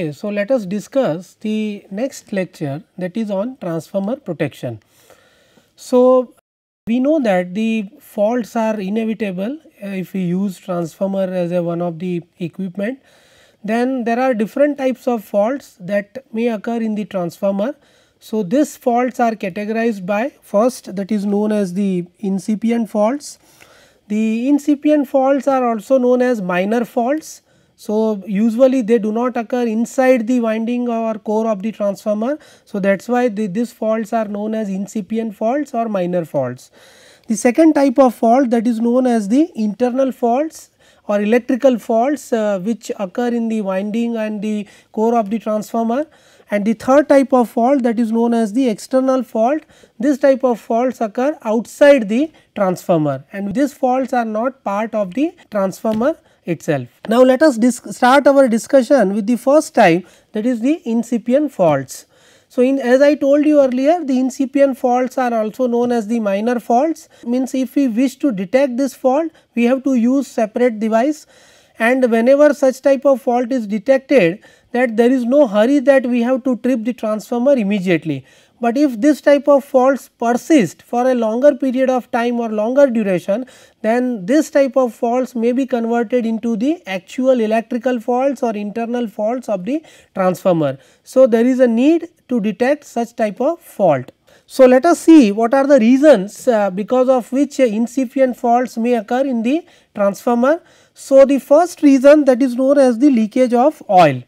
Okay, so let us discuss the next lecture that is on transformer protection. So, we know that the faults are inevitable uh, if we use transformer as a one of the equipment. Then there are different types of faults that may occur in the transformer. So, these faults are categorized by first that is known as the incipient faults. The incipient faults are also known as minor faults so, usually they do not occur inside the winding or core of the transformer. So, that is why the, these faults are known as incipient faults or minor faults. The second type of fault that is known as the internal faults or electrical faults uh, which occur in the winding and the core of the transformer and the third type of fault that is known as the external fault. This type of faults occur outside the transformer and these faults are not part of the transformer itself. Now, let us start our discussion with the first type that is the incipient faults. So, in as I told you earlier the incipient faults are also known as the minor faults means if we wish to detect this fault we have to use separate device and whenever such type of fault is detected that there is no hurry that we have to trip the transformer immediately. But if this type of faults persist for a longer period of time or longer duration, then this type of faults may be converted into the actual electrical faults or internal faults of the transformer. So, there is a need to detect such type of fault. So, let us see what are the reasons uh, because of which uh, incipient faults may occur in the transformer. So, the first reason that is known as the leakage of oil.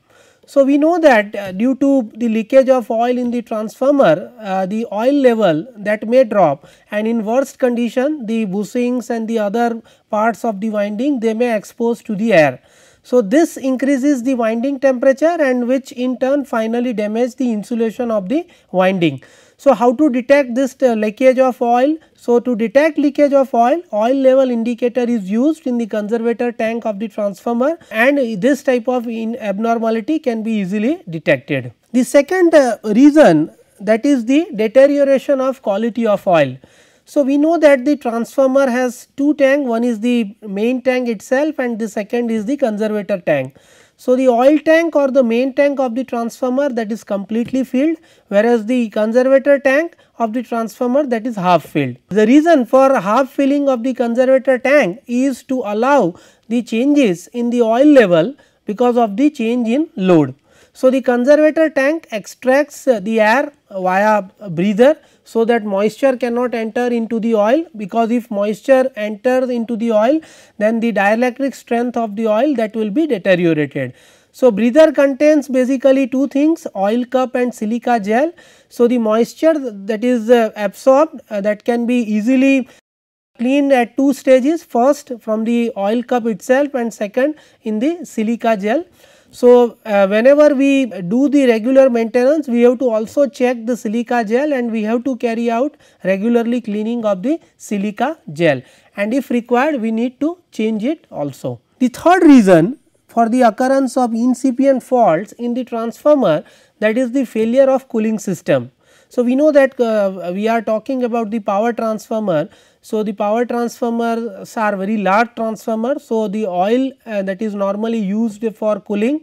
So, we know that uh, due to the leakage of oil in the transformer, uh, the oil level that may drop and in worst condition the bushings and the other parts of the winding they may expose to the air. So, this increases the winding temperature and which in turn finally damage the insulation of the winding. So, how to detect this uh, leakage of oil? So, to detect leakage of oil, oil level indicator is used in the conservator tank of the transformer and this type of abnormality can be easily detected. The second uh, reason that is the deterioration of quality of oil. So, we know that the transformer has two tank, one is the main tank itself and the second is the conservator tank. So, the oil tank or the main tank of the transformer that is completely filled whereas the conservator tank of the transformer that is half filled. The reason for half filling of the conservator tank is to allow the changes in the oil level because of the change in load. So, the conservator tank extracts the air via breather so that moisture cannot enter into the oil because if moisture enters into the oil then the dielectric strength of the oil that will be deteriorated. So, breather contains basically two things oil cup and silica gel. So, the moisture that is absorbed uh, that can be easily cleaned at two stages first from the oil cup itself and second in the silica gel. So, uh, whenever we do the regular maintenance, we have to also check the silica gel and we have to carry out regularly cleaning of the silica gel and if required we need to change it also. The third reason for the occurrence of incipient faults in the transformer that is the failure of cooling system. So, we know that uh, we are talking about the power transformer. So, the power transformers are very large transformer. So, the oil uh, that is normally used for cooling.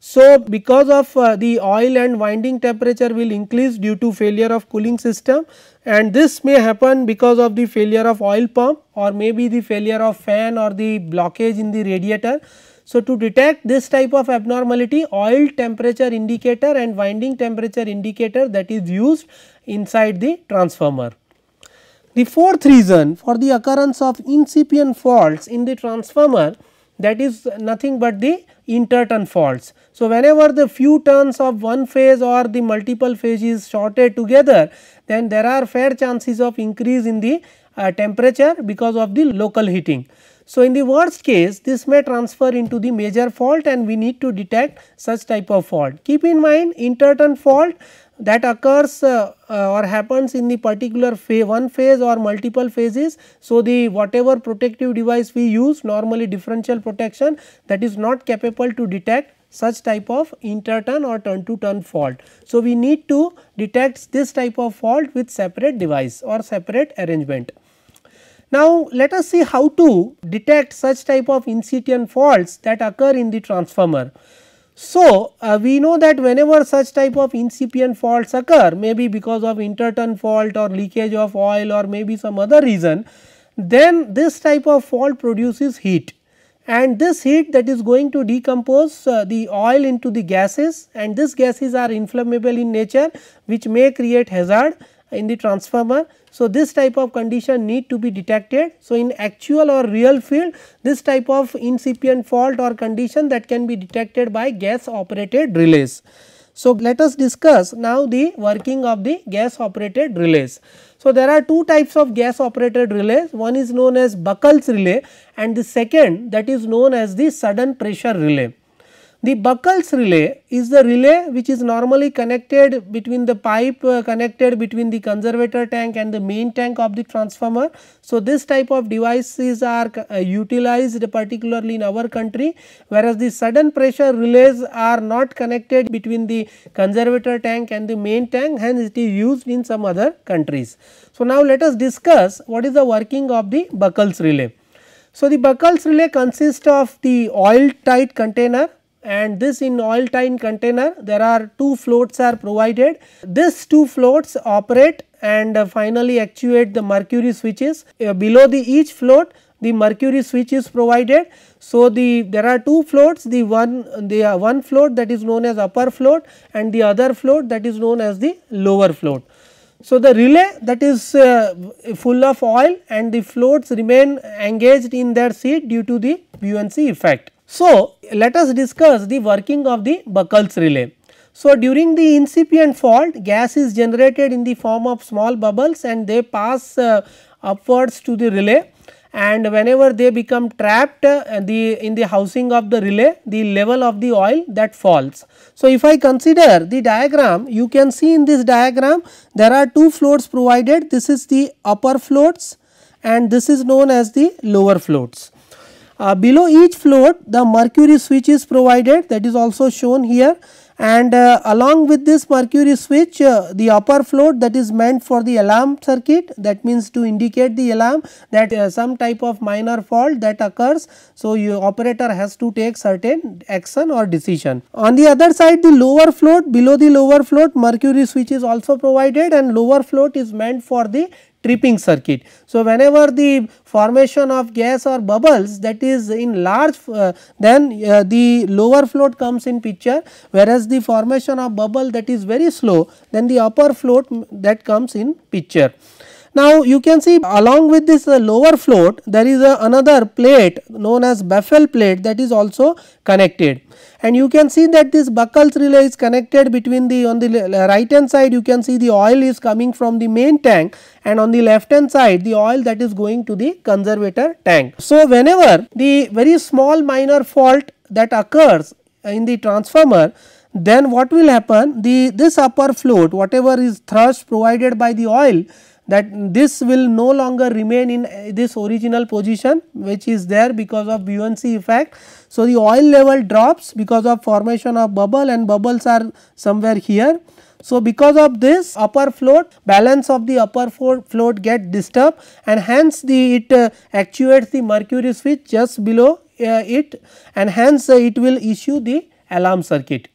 So, because of uh, the oil and winding temperature will increase due to failure of cooling system and this may happen because of the failure of oil pump or maybe the failure of fan or the blockage in the radiator. So, to detect this type of abnormality oil temperature indicator and winding temperature indicator that is used inside the transformer. The fourth reason for the occurrence of incipient faults in the transformer that is nothing but the interturn faults. So, whenever the few turns of one phase or the multiple phases shorted together, then there are fair chances of increase in the uh, temperature because of the local heating. So, in the worst case this may transfer into the major fault and we need to detect such type of fault. Keep in mind interton fault that occurs uh, uh, or happens in the particular phase, one phase or multiple phases. So, the whatever protective device we use normally differential protection that is not capable to detect such type of interturn or turn to turn fault. So, we need to detect this type of fault with separate device or separate arrangement. Now, let us see how to detect such type of incipient faults that occur in the transformer. So, uh, we know that whenever such type of incipient faults occur maybe because of interturn fault or leakage of oil or maybe some other reason then this type of fault produces heat and this heat that is going to decompose uh, the oil into the gases and these gases are inflammable in nature which may create hazard in the transformer. So, this type of condition need to be detected. So, in actual or real field this type of incipient fault or condition that can be detected by gas operated relays. So, let us discuss now the working of the gas operated relays. So, there are two types of gas operated relays one is known as Buckles relay and the second that is known as the sudden pressure relay. The Buckles relay is the relay which is normally connected between the pipe uh, connected between the conservator tank and the main tank of the transformer. So, this type of devices are uh, utilized particularly in our country whereas the sudden pressure relays are not connected between the conservator tank and the main tank hence it is used in some other countries. So, now let us discuss what is the working of the Buckles relay. So, the Buckles relay consists of the oil tight container and this in oil tin container there are two floats are provided. These two floats operate and uh, finally actuate the mercury switches uh, below the each float the mercury switch is provided. So, the there are two floats the one the uh, one float that is known as upper float and the other float that is known as the lower float. So, the relay that is uh, full of oil and the floats remain engaged in their seat due to the buoyancy effect. So, let us discuss the working of the Buckles relay. So, during the incipient fault gas is generated in the form of small bubbles and they pass uh, upwards to the relay and whenever they become trapped uh, the in the housing of the relay the level of the oil that falls. So, if I consider the diagram you can see in this diagram there are two floats provided this is the upper floats and this is known as the lower floats. Uh, below each float the mercury switch is provided that is also shown here and uh, along with this mercury switch uh, the upper float that is meant for the alarm circuit that means to indicate the alarm that uh, some type of minor fault that occurs. So, your operator has to take certain action or decision. On the other side the lower float below the lower float mercury switch is also provided and lower float is meant for the tripping circuit. So, whenever the formation of gas or bubbles that is in large uh, then uh, the lower float comes in picture whereas the formation of bubble that is very slow then the upper float that comes in picture. Now you can see along with this lower float there is another plate known as baffle plate that is also connected and you can see that this buckles relay is connected between the on the right hand side you can see the oil is coming from the main tank and on the left hand side the oil that is going to the conservator tank. So whenever the very small minor fault that occurs in the transformer then what will happen the this upper float whatever is thrust provided by the oil that this will no longer remain in eh, this original position which is there because of buoyancy effect. So, the oil level drops because of formation of bubble and bubbles are somewhere here. So, because of this upper float balance of the upper float get disturbed and hence the it uh, actuates the mercury switch just below uh, it and hence uh, it will issue the alarm circuit.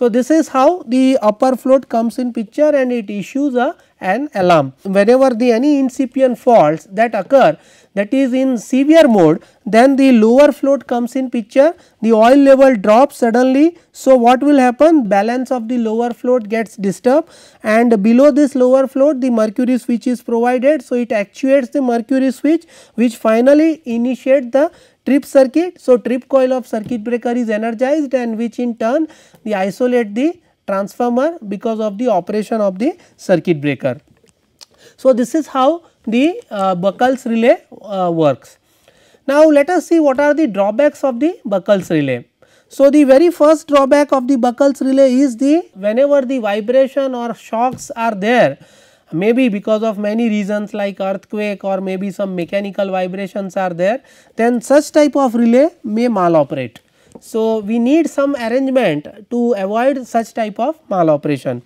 So, this is how the upper float comes in picture and it issues a an alarm. Whenever the any incipient faults that occur that is in severe mode then the lower float comes in picture the oil level drops suddenly. So, what will happen balance of the lower float gets disturbed and below this lower float the mercury switch is provided. So, it actuates the mercury switch which finally initiates the trip circuit. So, trip coil of circuit breaker is energized and which in turn they isolate the transformer because of the operation of the circuit breaker. So, this is how the uh, Buckles relay uh, works. Now, let us see what are the drawbacks of the Buckles relay. So, the very first drawback of the Buckles relay is the whenever the vibration or shocks are there, maybe because of many reasons like earthquake or maybe some mechanical vibrations are there, then such type of relay may maloperate. So, we need some arrangement to avoid such type of maloperation.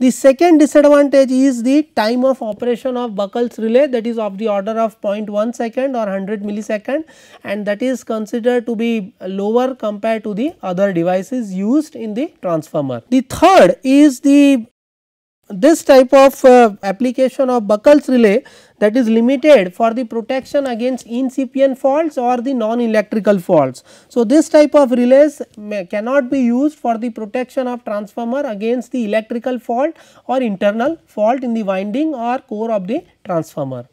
The second disadvantage is the time of operation of Buckle's relay that is of the order of 0.1 second or 100 millisecond and that is considered to be lower compared to the other devices used in the transformer. The third is the this type of uh, application of Buckle's relay that is limited for the protection against incipient faults or the non-electrical faults. So, this type of relays may, cannot be used for the protection of transformer against the electrical fault or internal fault in the winding or core of the transformer.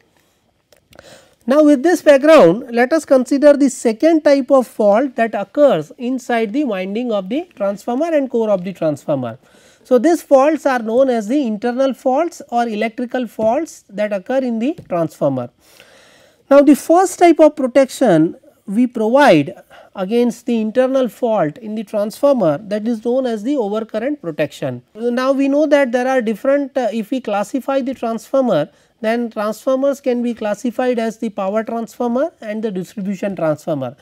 Now, with this background let us consider the second type of fault that occurs inside the winding of the transformer and core of the transformer. So, these faults are known as the internal faults or electrical faults that occur in the transformer. Now, the first type of protection we provide against the internal fault in the transformer that is known as the overcurrent protection. Now, we know that there are different uh, if we classify the transformer then transformers can be classified as the power transformer and the distribution transformer.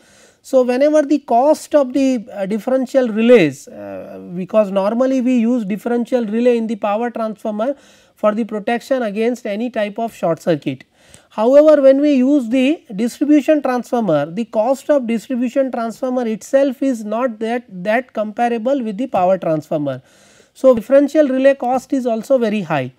So, whenever the cost of the uh, differential relays uh, because normally we use differential relay in the power transformer for the protection against any type of short circuit. However, when we use the distribution transformer, the cost of distribution transformer itself is not that, that comparable with the power transformer. So, differential relay cost is also very high.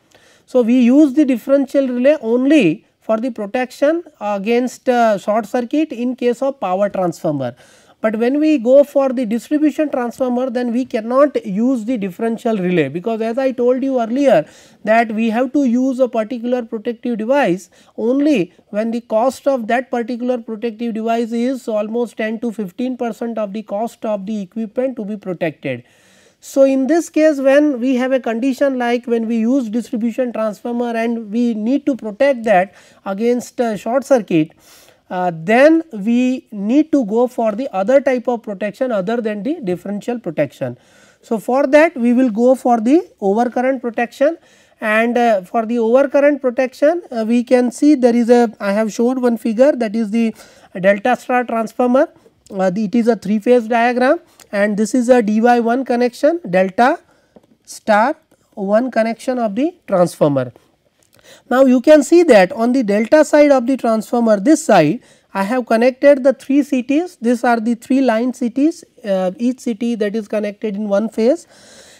So, we use the differential relay only for the protection against uh, short circuit in case of power transformer. But when we go for the distribution transformer then we cannot use the differential relay because as I told you earlier that we have to use a particular protective device only when the cost of that particular protective device is almost 10 to 15 percent of the cost of the equipment to be protected. So, in this case when we have a condition like when we use distribution transformer and we need to protect that against short circuit, uh, then we need to go for the other type of protection other than the differential protection. So, for that we will go for the overcurrent protection and uh, for the overcurrent protection uh, we can see there is a I have shown one figure that is the delta star transformer uh, it is a three phase diagram and this is a dy1 connection delta star 1 connection of the transformer. Now, you can see that on the delta side of the transformer this side I have connected the 3 CTs these are the 3 line CTs uh, each CT that is connected in one phase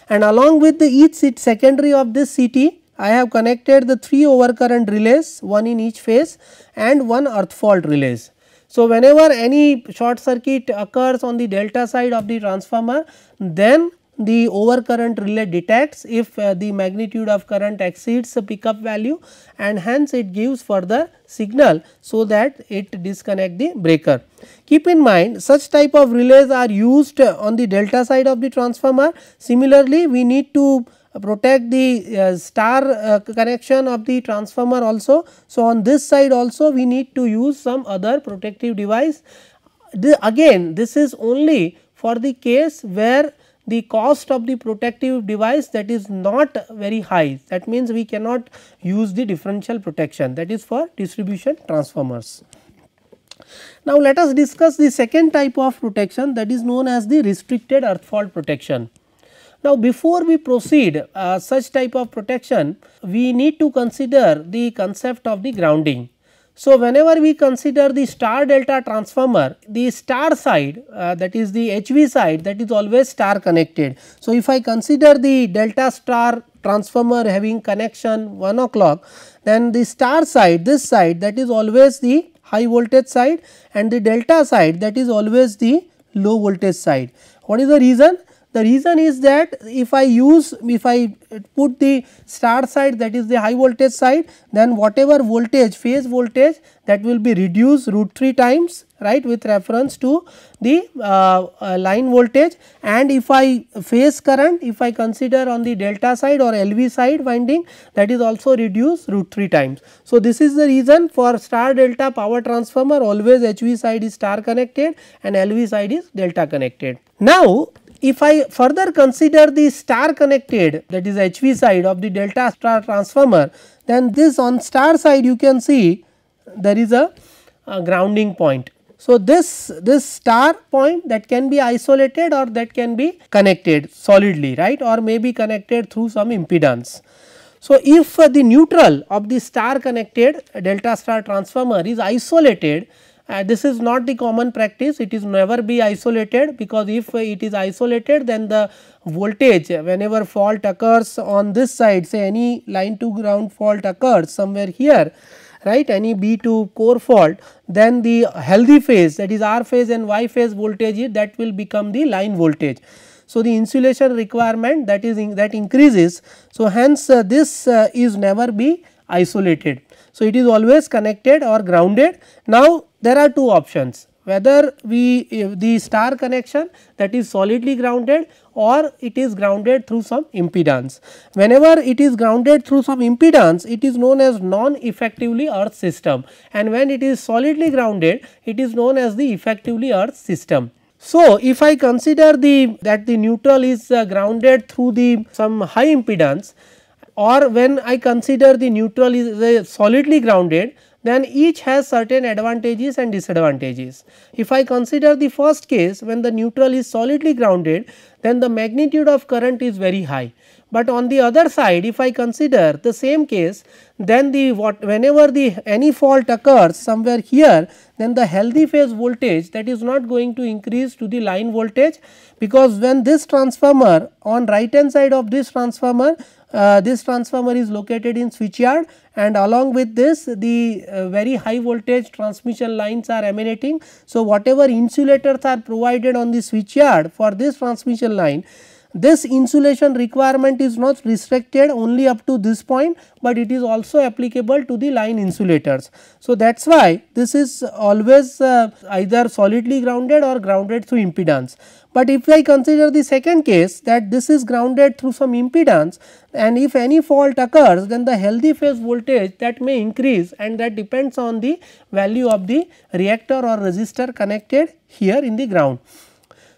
and along with the each secondary of this CT I have connected the 3 overcurrent relays one in each phase and one earth fault relays. So, whenever any short circuit occurs on the delta side of the transformer, then the overcurrent relay detects if uh, the magnitude of current exceeds the pickup value and hence it gives further signal so that it disconnect the breaker. Keep in mind such type of relays are used on the delta side of the transformer. Similarly, we need to protect the uh, star uh, connection of the transformer also. So, on this side also we need to use some other protective device. The, again this is only for the case where the cost of the protective device that is not very high that means we cannot use the differential protection that is for distribution transformers. Now, let us discuss the second type of protection that is known as the restricted earth fault protection. Now, before we proceed uh, such type of protection, we need to consider the concept of the grounding. So, whenever we consider the star delta transformer, the star side uh, that is the HV side that is always star connected. So, if I consider the delta star transformer having connection 1 o'clock, then the star side this side that is always the high voltage side and the delta side that is always the low voltage side. What is the reason? The reason is that if I use, if I put the star side that is the high voltage side, then whatever voltage, phase voltage that will be reduced root 3 times right with reference to the uh, uh, line voltage and if I phase current if I consider on the delta side or LV side winding that is also reduced root 3 times. So, this is the reason for star delta power transformer always HV side is star connected and LV side is delta connected. Now, if I further consider the star connected that is HV side of the delta star transformer, then this on star side you can see there is a, a grounding point. So, this, this star point that can be isolated or that can be connected solidly right or may be connected through some impedance. So, if the neutral of the star connected delta star transformer is isolated uh, this is not the common practice it is never be isolated because if uh, it is isolated then the voltage whenever fault occurs on this side say any line to ground fault occurs somewhere here right any B to core fault then the healthy phase that is R phase and Y phase voltage that will become the line voltage. So, the insulation requirement that is in, that increases. So, hence uh, this uh, is never be isolated. So, it is always connected or grounded. Now, there are two options whether we eh, the star connection that is solidly grounded or it is grounded through some impedance. Whenever it is grounded through some impedance, it is known as non-effectively earth system and when it is solidly grounded, it is known as the effectively earth system. So, if I consider the that the neutral is uh, grounded through the some high impedance or when I consider the neutral is uh, solidly grounded, then each has certain advantages and disadvantages. If I consider the first case when the neutral is solidly grounded then the magnitude of current is very high. But on the other side if I consider the same case then the what whenever the any fault occurs somewhere here then the healthy phase voltage that is not going to increase to the line voltage because when this transformer on right hand side of this transformer uh, this transformer is located in switchyard and along with this the uh, very high voltage transmission lines are emanating. So, whatever insulators are provided on the switchyard for this transmission line, this insulation requirement is not restricted only up to this point, but it is also applicable to the line insulators. So, that is why this is always uh, either solidly grounded or grounded through impedance. But if I consider the second case that this is grounded through some impedance and if any fault occurs then the healthy phase voltage that may increase and that depends on the value of the reactor or resistor connected here in the ground.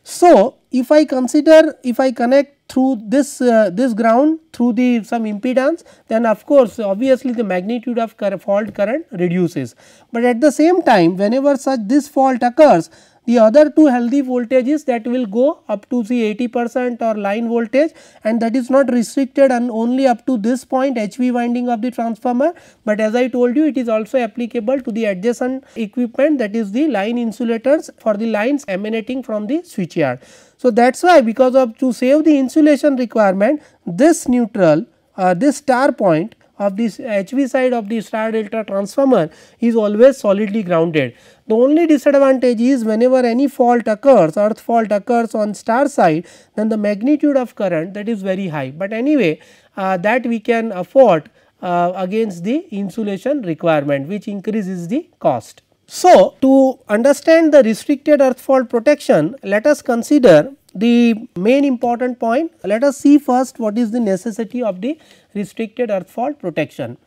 So, if I consider if I connect through this uh, this ground through the some impedance then of course, obviously the magnitude of fault current reduces. But at the same time whenever such this fault occurs the other two healthy voltages that will go up to the 80 percent or line voltage and that is not restricted and only up to this point HV winding of the transformer, but as I told you it is also applicable to the adjacent equipment that is the line insulators for the lines emanating from the switchyard. So, that is why because of to save the insulation requirement this neutral uh, this star point of this HV side of the star delta transformer is always solidly grounded. The only disadvantage is whenever any fault occurs, earth fault occurs on star side, then the magnitude of current that is very high. But anyway, uh, that we can afford uh, against the insulation requirement which increases the cost. So, to understand the restricted earth fault protection, let us consider the main important point. Let us see first what is the necessity of the restricted earth fault protection.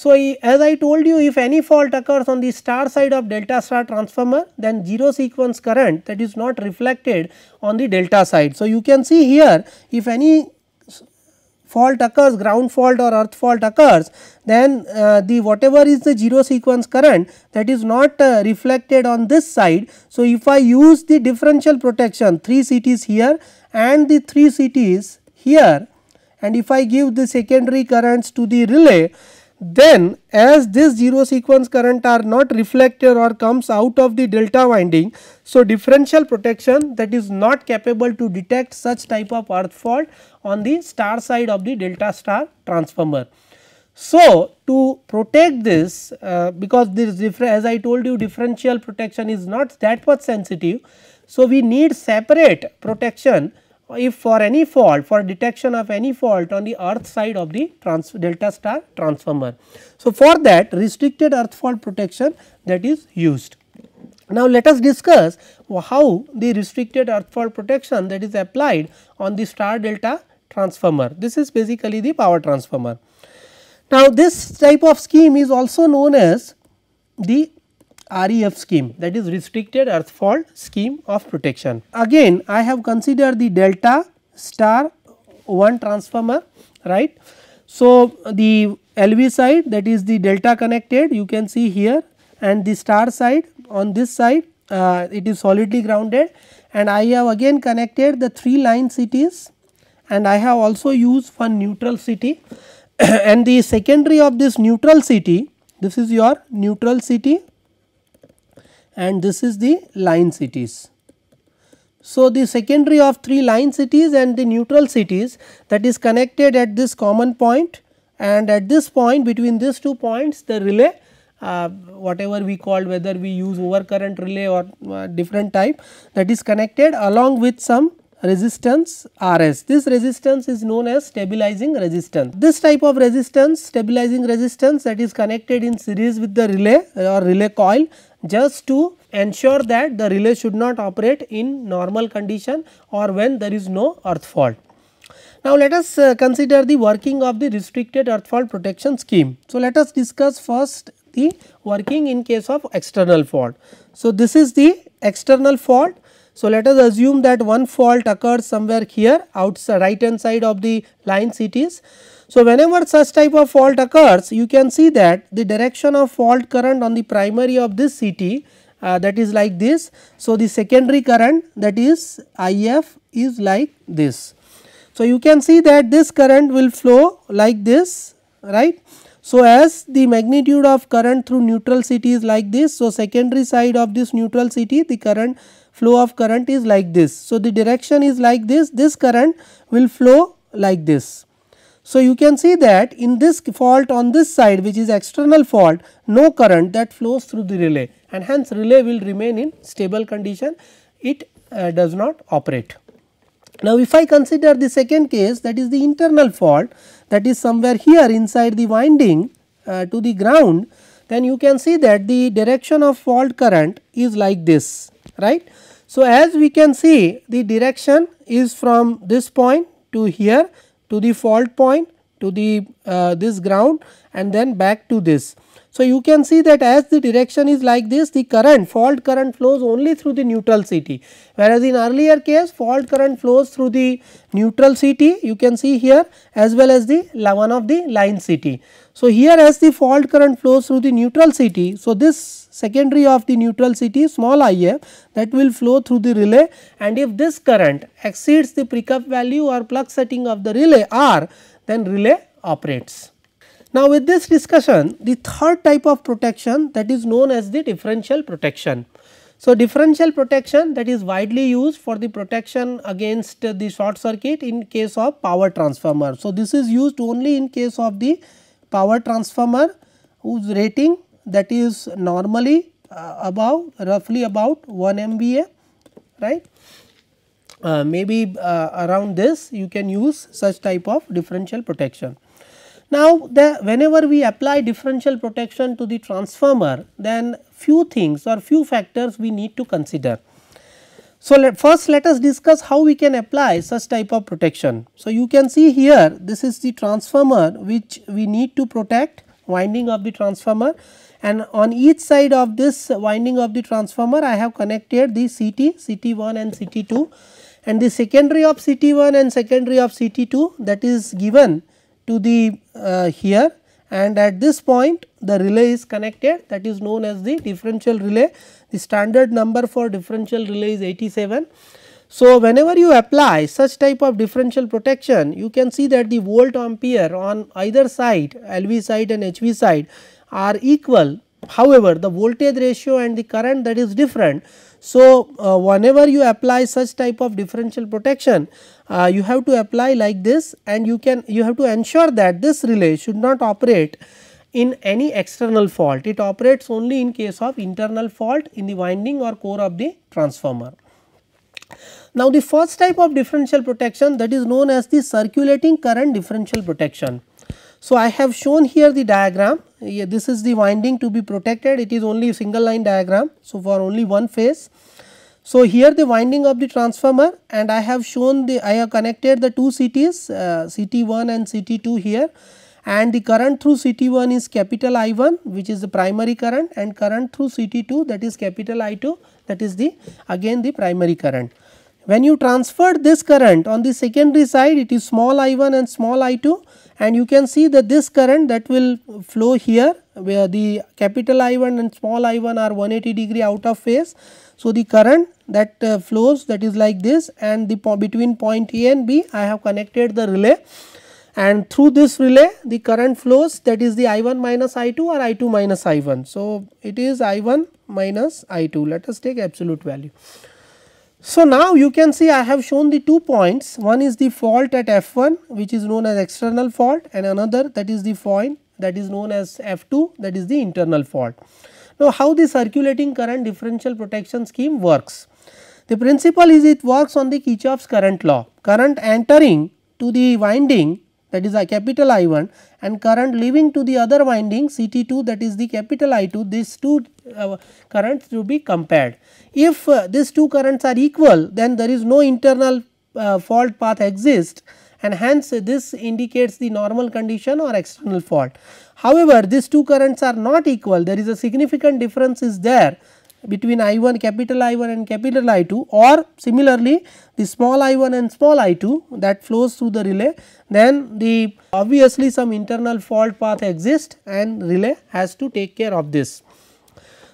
So, as I told you if any fault occurs on the star side of delta star transformer then zero sequence current that is not reflected on the delta side. So, you can see here if any fault occurs ground fault or earth fault occurs then uh, the whatever is the zero sequence current that is not uh, reflected on this side. So, if I use the differential protection 3 CTs here and the 3 CTs here and if I give the secondary currents to the relay then as this zero sequence current are not reflected or comes out of the delta winding. So, differential protection that is not capable to detect such type of earth fault on the star side of the delta star transformer. So, to protect this uh, because this as I told you differential protection is not that much sensitive. So, we need separate protection if for any fault for detection of any fault on the earth side of the delta star transformer. So, for that restricted earth fault protection that is used. Now, let us discuss how the restricted earth fault protection that is applied on the star delta transformer. This is basically the power transformer. Now, this type of scheme is also known as the REF scheme that is restricted earth fault scheme of protection. Again I have considered the delta star 1 transformer right. So, the LV side that is the delta connected you can see here and the star side on this side uh, it is solidly grounded and I have again connected the 3 line cities and I have also used one neutral city and the secondary of this neutral city this is your neutral city and this is the line cities. So, the secondary of three line cities and the neutral cities that is connected at this common point and at this point between these two points the relay uh, whatever we called whether we use overcurrent relay or uh, different type that is connected along with some resistance Rs. This resistance is known as stabilizing resistance. This type of resistance, stabilizing resistance that is connected in series with the relay or relay coil just to ensure that the relay should not operate in normal condition or when there is no earth fault. Now, let us uh, consider the working of the restricted earth fault protection scheme. So, let us discuss first the working in case of external fault. So, this is the external fault so, let us assume that one fault occurs somewhere here outside right hand side of the line CTs. So, whenever such type of fault occurs you can see that the direction of fault current on the primary of this CT uh, that is like this. So, the secondary current that is IF is like this. So, you can see that this current will flow like this right. So, as the magnitude of current through neutral city is like this. So, secondary side of this neutral city the current flow of current is like this. So, the direction is like this, this current will flow like this. So, you can see that in this fault on this side which is external fault no current that flows through the relay and hence relay will remain in stable condition it uh, does not operate. Now, if I consider the second case that is the internal fault that is somewhere here inside the winding uh, to the ground then you can see that the direction of fault current is like this right. So, as we can see the direction is from this point to here to the fault point to the uh, this ground and then back to this. So, you can see that as the direction is like this the current fault current flows only through the neutral CT whereas in earlier case fault current flows through the neutral CT you can see here as well as the one of the line CT. So, here as the fault current flows through the neutral CT so this secondary of the neutral CT small IF that will flow through the relay and if this current exceeds the pickup value or plug setting of the relay R then relay operates. Now, with this discussion, the third type of protection that is known as the differential protection. So, differential protection that is widely used for the protection against the short circuit in case of power transformer. So, this is used only in case of the power transformer whose rating that is normally uh, above roughly about 1 MVA right. Uh, maybe uh, around this you can use such type of differential protection. Now, the, whenever we apply differential protection to the transformer, then few things or few factors we need to consider. So, let, first let us discuss how we can apply such type of protection. So, you can see here this is the transformer which we need to protect winding of the transformer and on each side of this winding of the transformer I have connected the CT, CT1 and CT2 and the secondary of CT1 and secondary of CT2 that is given to the uh, here and at this point the relay is connected that is known as the differential relay. The standard number for differential relay is 87. So, whenever you apply such type of differential protection you can see that the volt ampere on either side LV side and HV side are equal however the voltage ratio and the current that is different. So, uh, whenever you apply such type of differential protection uh, you have to apply like this and you can you have to ensure that this relay should not operate in any external fault. It operates only in case of internal fault in the winding or core of the transformer. Now, the first type of differential protection that is known as the circulating current differential protection. So, I have shown here the diagram, yeah, this is the winding to be protected, it is only single line diagram. So, for only one phase so, here the winding of the transformer and I have shown the I have connected the two CTs uh, CT1 and CT2 here and the current through CT1 is capital I1 which is the primary current and current through CT2 that is capital I2 that is the again the primary current. When you transfer this current on the secondary side it is small I1 and small I2 and you can see that this current that will flow here where the capital I1 and small I1 are 180 degree out of phase so, the current that uh, flows that is like this and the po between point A and B I have connected the relay and through this relay the current flows that is the I1 minus I2 or I2 minus I1. So, it is I1 minus I2 let us take absolute value. So, now you can see I have shown the two points one is the fault at F1 which is known as external fault and another that is the point that is known as F2 that is the internal fault. Now, how the circulating current differential protection scheme works? The principle is it works on the Kirchhoff's current law. Current entering to the winding that is a capital I1 and current leaving to the other winding CT2 that is the capital I2 these two uh, currents to be compared. If uh, these two currents are equal then there is no internal uh, fault path exists and hence this indicates the normal condition or external fault. However, these two currents are not equal, there is a significant difference is there between I 1 capital I 1 and capital I 2 or similarly the small I 1 and small I 2 that flows through the relay then the obviously some internal fault path exists and relay has to take care of this.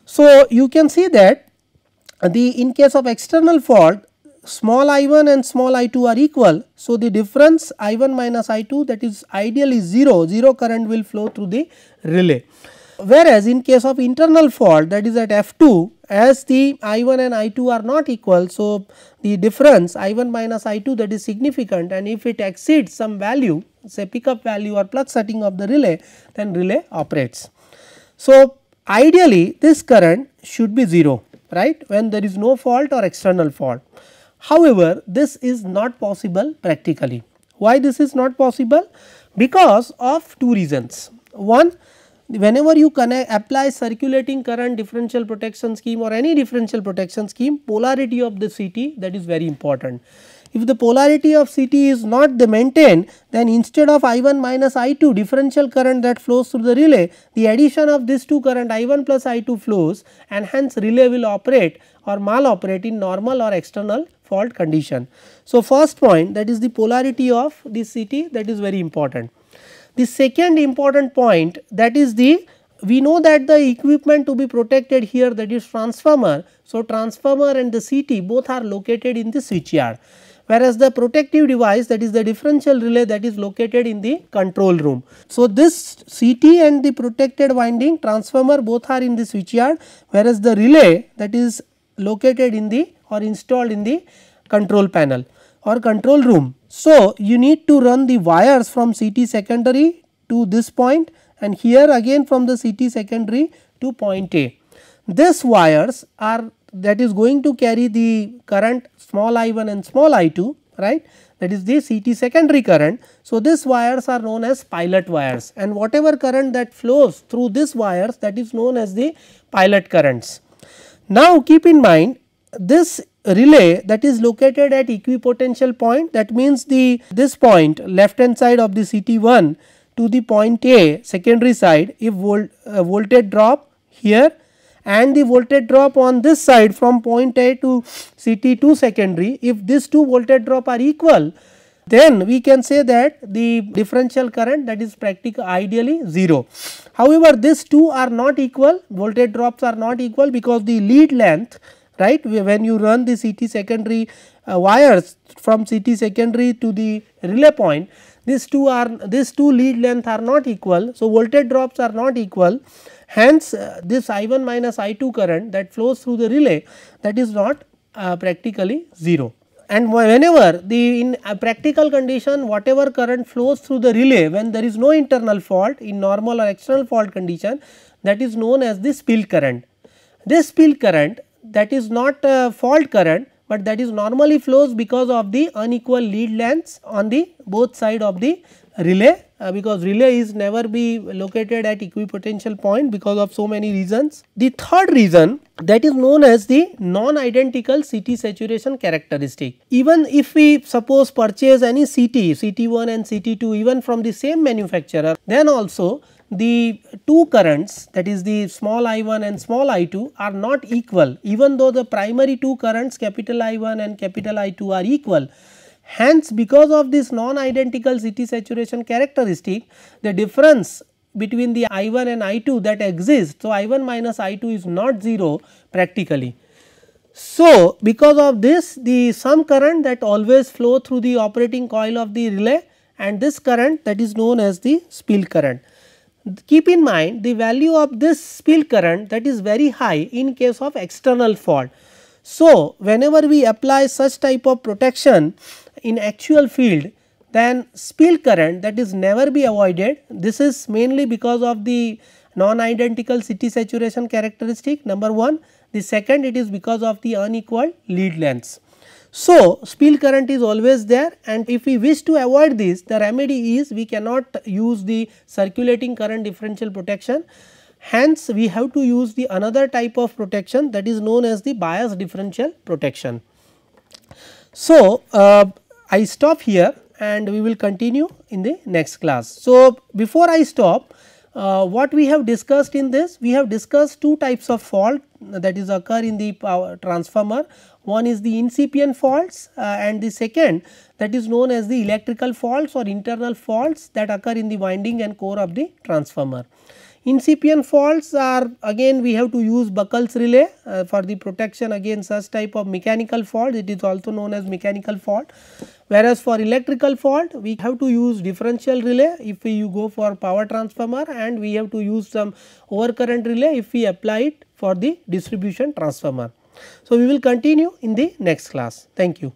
So, you can see that the in case of external fault small i1 and small i2 are equal. So, the difference i1 minus i2 that is ideal is 0, 0 current will flow through the relay. Whereas, in case of internal fault that is at F2 as the I1 and I2 are not equal. So, the difference I1 minus I2 that is significant and if it exceeds some value say pickup value or plug setting of the relay then relay operates. So, ideally this current should be 0 right when there is no fault or external fault. However, this is not possible practically. Why this is not possible? Because of two reasons. One, whenever you connect, apply circulating current differential protection scheme or any differential protection scheme, polarity of the CT that is very important. If the polarity of CT is not the maintained, then instead of I1 minus I2 differential current that flows through the relay, the addition of these two current I1 plus I2 flows and hence relay will operate or maloperate in normal or external fault condition. So, first point that is the polarity of the CT that is very important. The second important point that is the we know that the equipment to be protected here that is transformer. So, transformer and the CT both are located in the switchyard whereas the protective device that is the differential relay that is located in the control room. So, this CT and the protected winding transformer both are in the switchyard whereas the relay that is located in the or installed in the control panel or control room. So, you need to run the wires from CT secondary to this point and here again from the CT secondary to point A. These wires are that is going to carry the current small I1 and small I2 right that is the CT secondary current. So, these wires are known as pilot wires and whatever current that flows through these wires that is known as the pilot currents. Now, keep in mind this relay that is located at equipotential point that means the this point left hand side of the CT1 to the point A secondary side if volt, uh, voltage drop here and the voltage drop on this side from point A to CT to secondary, if these two voltage drop are equal, then we can say that the differential current that is practically ideally 0. However, these two are not equal, voltage drops are not equal because the lead length right when you run the CT secondary uh, wires from CT secondary to the relay point these two are these two lead length are not equal. So, voltage drops are not equal. Hence, uh, this I 1 minus I 2 current that flows through the relay that is not uh, practically 0 and whenever the in uh, practical condition whatever current flows through the relay when there is no internal fault in normal or external fault condition that is known as the spill current. This spill current that is not a uh, fault current, but that is normally flows because of the unequal lead lengths on the both side of the relay uh, because relay is never be located at equipotential point because of so many reasons. The third reason that is known as the non-identical CT saturation characteristic. Even if we suppose purchase any CT, CT1 and CT2 even from the same manufacturer, then also the two currents that is the small I1 and small I2 are not equal even though the primary two currents capital I1 and capital I2 are equal Hence, because of this non-identical CT saturation characteristic, the difference between the I1 and I2 that exists. So, I1 minus I2 is not 0 practically. So, because of this the sum current that always flow through the operating coil of the relay and this current that is known as the spill current. Keep in mind the value of this spill current that is very high in case of external fault. So, whenever we apply such type of protection in actual field then spill current that is never be avoided. This is mainly because of the non-identical city saturation characteristic number 1. The second it is because of the unequal lead lengths. So, spill current is always there and if we wish to avoid this the remedy is we cannot use the circulating current differential protection. Hence, we have to use the another type of protection that is known as the bias differential protection. So, uh, I stop here and we will continue in the next class. So, before I stop uh, what we have discussed in this we have discussed two types of fault that is occur in the power transformer one is the incipient faults uh, and the second that is known as the electrical faults or internal faults that occur in the winding and core of the transformer. Incipient faults are again we have to use Buckle's relay uh, for the protection against such type of mechanical fault it is also known as mechanical fault. Whereas for electrical fault we have to use differential relay if we you go for power transformer and we have to use some overcurrent relay if we apply it for the distribution transformer. So, we will continue in the next class. Thank you.